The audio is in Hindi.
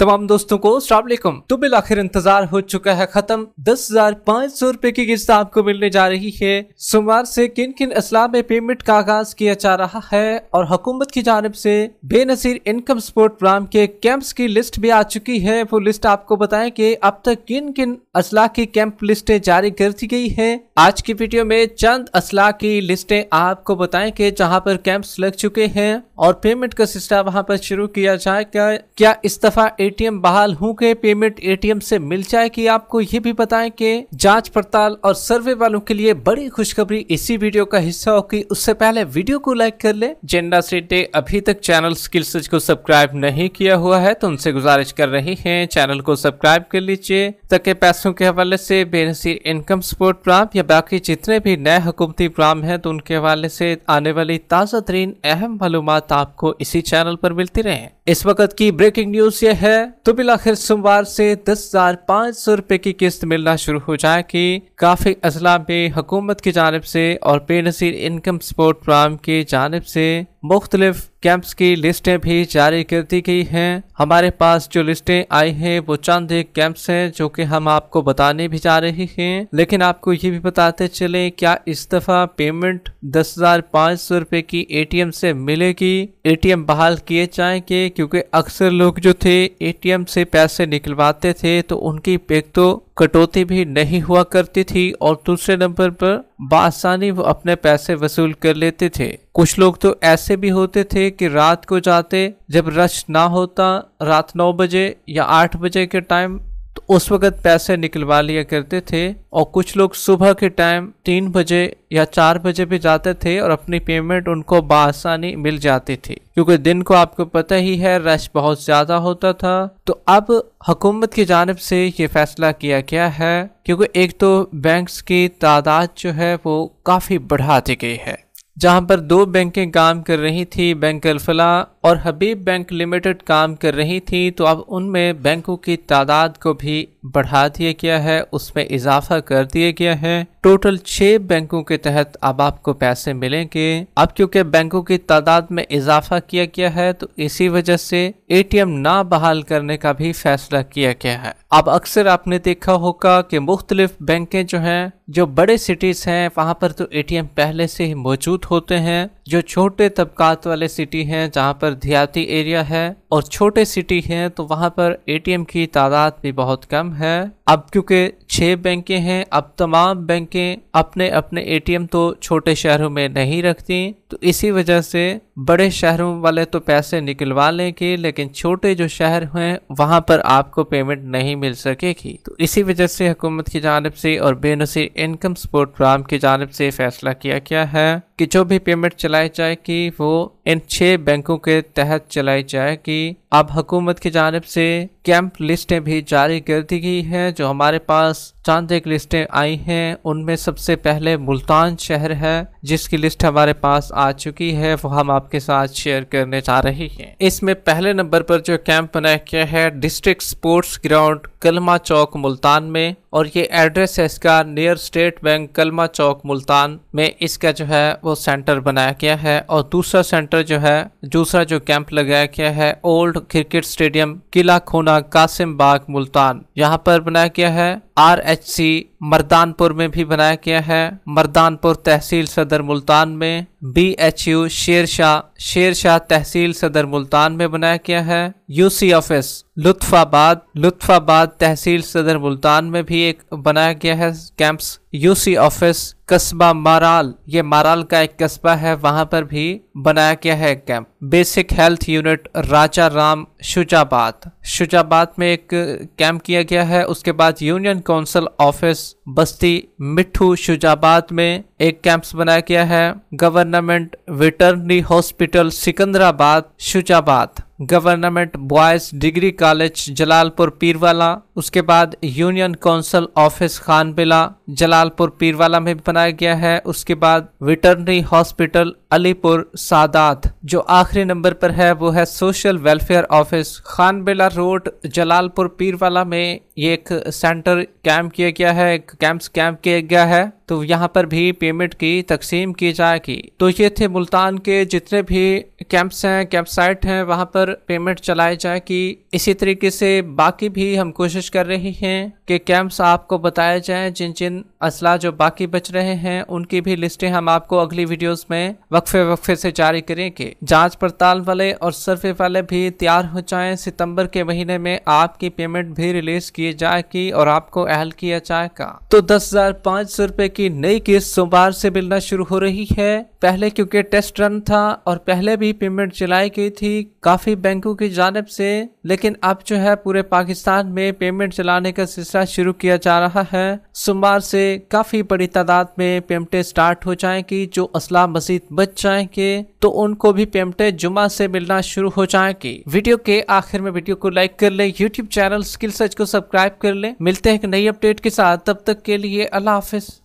तमाम दोस्तों को सलामकुम तो बिल आखिर इंतजार हो चुका है खत्म दस हजार पाँच सौ रूपए की किस्त आपको मिलने जा रही है सोमवार से किन किन असला में पेमेंट का आगाज किया जा रहा है और हुकूमत की जानब से बेनजीर इनकम सपोर्ट प्रोग्राम के कैंप्स की लिस्ट भी आ चुकी है वो लिस्ट आपको बताए की अब तक किन किन असला की कैंप लिस्टें जारी कर दी गई है आज की वीडियो में चंद असला की लिस्टें आपको बताए की जहाँ पर कैंप्स लग चुके हैं और पेमेंट का सिस्टम वहाँ पर शुरू किया जाएगा क्या इस्तीफा एटीएम बहाल हो के पेमेंट एटीएम से मिल जाएगी आपको ये भी बताएं कि जांच पड़ताल और सर्वे वालों के लिए बड़ी खुशखबरी इसी वीडियो का हिस्सा होगी उससे पहले वीडियो को लाइक कर ले जेंडा सेटे अभी तक चैनल स्किल को सब्सक्राइब नहीं किया हुआ है तो उनसे गुजारिश कर रही है चैनल को सब्सक्राइब कर लीजिए ताकि पैसों के हवाले से बेनसी इनकम सपोर्ट प्लान या बाकी जितने भी नए हुकूमती प्लान है तो उनके हवाले से आने वाली ताज़ा तरीन अहम मालूम आपको इसी चैनल पर मिलती रहे इस वक्त की ब्रेकिंग न्यूज ये है है तो बिल आखिर सोमवार से दस हजार पाँच सौ रुपए की किस्त मिलना शुरू हो जाएगी काफी अजला में हुकूमत की जानब से और बेनजीर इनकम सपोर्ट प्रोग्राम की जानब से मुख्तलिफ कैंप्स की लिस्टें भी जारी कर दी गई हैं हमारे पास जो लिस्टें आई हैं वो चंद एक कैंप्स हैं जो कि हम आपको बताने भी जा रहे हैं लेकिन आपको ये भी बताते चले क्या इस दफ़ा पेमेंट दस हज़ार पाँच सौ रुपये की एटीएम से मिलेगी एटीएम बहाल किए जाएंगे क्योंकि अक्सर लोग जो थे एटीएम से पैसे निकलवाते थे तो उनकी एक तो कटौती भी नहीं हुआ करती थी और दूसरे नंबर पर बासानी वो अपने पैसे वसूल कर लेते थे कुछ लोग तो ऐसे भी होते थे कि रात को जाते जब रश ना होता रात नौ बजे या आठ बजे के टाइम तो उस वक़्त पैसे निकलवा लिया करते थे और कुछ लोग सुबह के टाइम तीन बजे या चार बजे भी जाते थे और अपनी पेमेंट उनको बसानी मिल जाती थी क्योंकि दिन को आपको पता ही है रश बहुत ज़्यादा होता था तो अब हुकूमत की जानब से ये फैसला किया गया है क्योंकि एक तो बैंक्स की तादाद जो है वो काफ़ी बढ़ा दी गई है जहां पर दो बैंकें काम कर रही थी बैंक अल्फला और हबीब बैंक लिमिटेड काम कर रही थी तो अब उनमें बैंकों की तादाद को भी बढ़ा दिया गया है उसमें इजाफा कर दिया गया है टोटल छह बैंकों के तहत अब आपको पैसे मिलेंगे अब क्योंकि बैंकों की तादाद में इजाफा किया गया है तो इसी वजह से एटीएम ना बहाल करने का भी फैसला किया गया है अब अक्सर आपने देखा होगा कि मुख्तलिफ बैंकें जो हैं जो बड़े सिटीज़ हैं वहाँ पर तो एटीएम पहले से ही मौजूद होते हैं जो छोटे तबकात वाले सिटी हैं जहाँ पर देहाती एरिया है और छोटे सिटी हैं तो वहाँ पर एटीएम की तादाद भी बहुत कम है अब क्योंकि छह बैंकें हैं अब तमाम बैंकें अपने अपने एटीएम तो छोटे शहरों में नहीं रखती तो इसी वजह से बड़े शहरों वाले तो पैसे निकलवा लेंगे लेकिन छोटे जो शहर हैं वहाँ पर आपको पेमेंट नहीं मिल सकेगी तो इसी वजह से हुकूमत की जानब से और बेनसी इनकम सपोर्ट प्रोग्राम की जानब से फैसला किया गया है कि जो भी पेमेंट चला चलाई जाए कि वो इन छः बैंकों के तहत चलाई जाए कि अब हुकूमत की जानब से कैंप लिस्टें भी जारी कर दी गई हैं जो हमारे पास चांद एक लिस्टें आई हैं उनमें सबसे पहले मुल्तान शहर है जिसकी लिस्ट हमारे पास आ चुकी है वो हम आपके साथ शेयर करने जा रहे हैं इसमें पहले नंबर पर जो कैंप बनाया गया है डिस्ट्रिक्ट स्पोर्ट्स ग्राउंड कलमा चौक मुल्तान में और ये एड्रेस है इसका नियर स्टेट बैंक कलमा चौक मुल्तान में इसका जो है वो सेंटर बनाया गया है और दूसरा सेंटर जो है दूसरा जो कैंप लगाया गया है ओल्ड क्रिकेट स्टेडियम किला खोना कासिम बाग मुल्तान यहाँ पर बनाया गया है आर एच सी मर्दानपुर में भी बनाया गया है मर्दानपुर तहसील सदर मुल्तान में बी एच यू शेर शाह शेर शाह तहसील सदर मुल्तान में बनाया गया है यूसी ऑफिस लुत्फाबाद लुत्फाबाद तहसील सदर मुल्तान में भी एक बनाया गया है कैंप्स यूसी ऑफिस कस्बा माराल ये माराल का एक कस्बा है वहां पर भी बनाया गया है camp basic health unit Raja Ram Shujabad Shujabad में एक कैंप किया गया है उसके बाद यूनियन काउंसिल ऑफिस बस्ती मिठू शुजाबाद में एक कैंप्स बनाया गया है government veterinary hospital hospital Sikandarabad Shujabad government boys degree college Jalalpur Pirwala उसके बाद union council office Khanbila Jalalpur Pirwala में बनाया गया है उसके बाद वेटरनरी हॉस्पिटल अलीपुर सादात जो आखिरी नंबर पर है वो है social welfare office Khanbila road Jalalpur Pirwala में ये एक सेंटर कैंप किया गया है एक कैंप्स कैंप किया गया है तो यहाँ पर भी पेमेंट की तकसीम की जाएगी तो ये थे मुल्तान के जितने भी कैंप्स हैं कैंप साइट हैं वहाँ पर पर पेमेंट चलाया जाए कि इसी तरीके से बाकी भी हम कोशिश कर रहे हैं के कैंप्स आपको बताए जाएं जिन जिन असला जो बाकी बच रहे हैं उनकी भी लिस्टें हम आपको अगली वीडियोस में वक्फे वक्फे से जारी करेंगे जांच पड़ताल वाले और सर्वे वाले भी तैयार हो जाएं सितंबर के महीने में आपकी पेमेंट भी रिलीज की जाएगी और आपको अहल किया जाएगा तो दस हजार पाँच सौ रुपए की नई किस्त सोमवार से मिलना शुरू हो रही है पहले क्योंकि टेस्ट रन था और पहले भी पेमेंट चलाई गई थी काफी बैंकों की जानब से लेकिन अब जो है पूरे पाकिस्तान में पेमेंट चलाने का सिस्टम सिलसिला शुरू किया जा रहा है सोमवार से काफ़ी बड़ी तादाद में पेमटे स्टार्ट हो जाएंगी जो असला मजीद बच जाएंगे तो उनको भी पेमटे जुमा से मिलना शुरू हो जाएंगी वीडियो के आखिर में वीडियो को लाइक कर ले यूट्यूब चैनल स्किल सर्च को सब्सक्राइब कर ले मिलते हैं एक नई अपडेट के साथ तब तक के लिए अल्लाह हाफिज़